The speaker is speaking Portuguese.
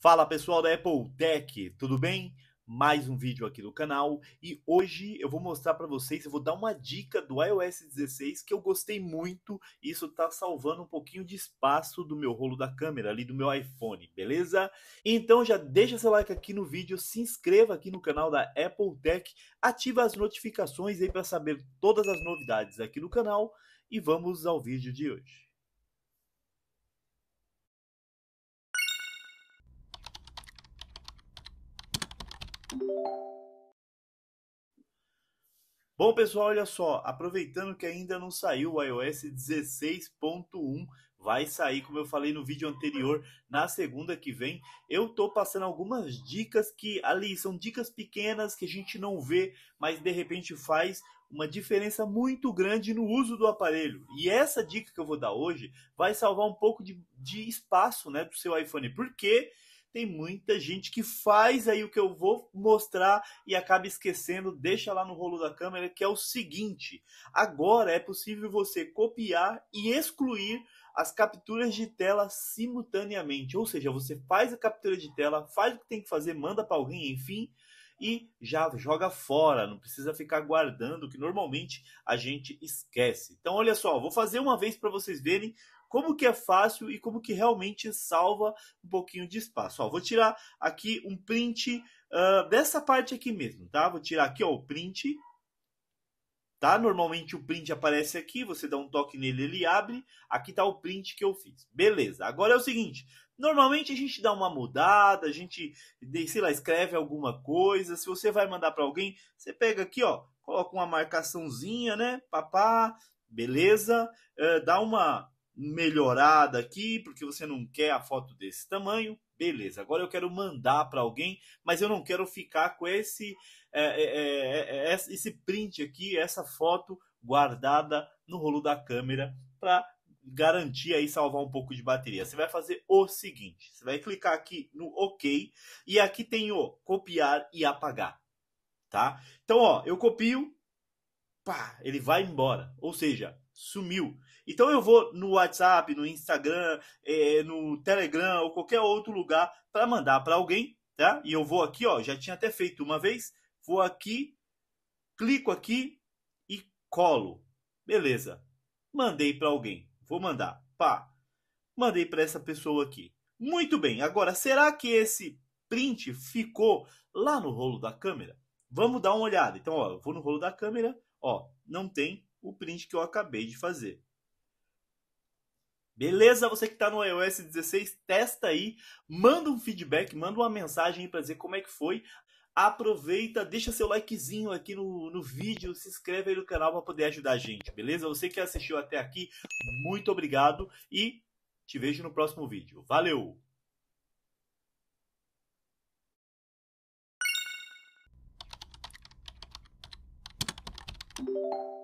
Fala pessoal da Apple Tech, tudo bem? Mais um vídeo aqui do canal e hoje eu vou mostrar para vocês, eu vou dar uma dica do iOS 16 que eu gostei muito e isso tá salvando um pouquinho de espaço do meu rolo da câmera ali do meu iPhone, beleza? Então já deixa seu like aqui no vídeo, se inscreva aqui no canal da Apple Tech, ativa as notificações aí para saber todas as novidades aqui no canal e vamos ao vídeo de hoje. Bom, pessoal, olha só, aproveitando que ainda não saiu o iOS 16.1, vai sair, como eu falei no vídeo anterior, na segunda que vem, eu tô passando algumas dicas que ali são dicas pequenas que a gente não vê, mas de repente faz uma diferença muito grande no uso do aparelho. E essa dica que eu vou dar hoje vai salvar um pouco de, de espaço né, do seu iPhone, quê? tem muita gente que faz aí o que eu vou mostrar e acaba esquecendo, deixa lá no rolo da câmera, que é o seguinte: agora é possível você copiar e excluir as capturas de tela simultaneamente, ou seja, você faz a captura de tela, faz o que tem que fazer, manda para alguém, enfim, e já joga fora, não precisa ficar guardando, que normalmente a gente esquece. Então, olha só, vou fazer uma vez para vocês verem como que é fácil e como que realmente salva um pouquinho de espaço. Ó, vou tirar aqui um print uh, dessa parte aqui mesmo, tá? Vou tirar aqui ó, o print, tá? Normalmente o print aparece aqui, você dá um toque nele, ele abre. Aqui está o print que eu fiz. Beleza. Agora é o seguinte, normalmente a gente dá uma mudada, a gente, sei lá, escreve alguma coisa. Se você vai mandar para alguém, você pega aqui, ó, coloca uma marcaçãozinha, né? Papá, beleza? Uh, dá uma melhorada aqui, porque você não quer a foto desse tamanho. Beleza, agora eu quero mandar para alguém, mas eu não quero ficar com esse, é, é, é, é esse print aqui, essa foto guardada no rolo da câmera para garantir aí salvar um pouco de bateria. Você vai fazer o seguinte, você vai clicar aqui no OK e aqui tem o copiar e apagar, tá? Então, ó, eu copio, pá, ele vai embora. Ou seja, sumiu. Então eu vou no WhatsApp, no Instagram, é, no Telegram ou qualquer outro lugar para mandar para alguém, tá? E eu vou aqui, ó, já tinha até feito uma vez, vou aqui, clico aqui e colo. Beleza. Mandei para alguém. Vou mandar. Pá. Mandei para essa pessoa aqui. Muito bem. Agora, será que esse print ficou lá no rolo da câmera? Vamos dar uma olhada. Então, ó, eu vou no rolo da câmera Ó, não tem o print que eu acabei de fazer. Beleza? Você que está no iOS 16, testa aí, manda um feedback, manda uma mensagem para dizer como é que foi. Aproveita, deixa seu likezinho aqui no, no vídeo, se inscreve aí no canal para poder ajudar a gente, beleza? Você que assistiu até aqui, muito obrigado e te vejo no próximo vídeo. Valeu! Thank you.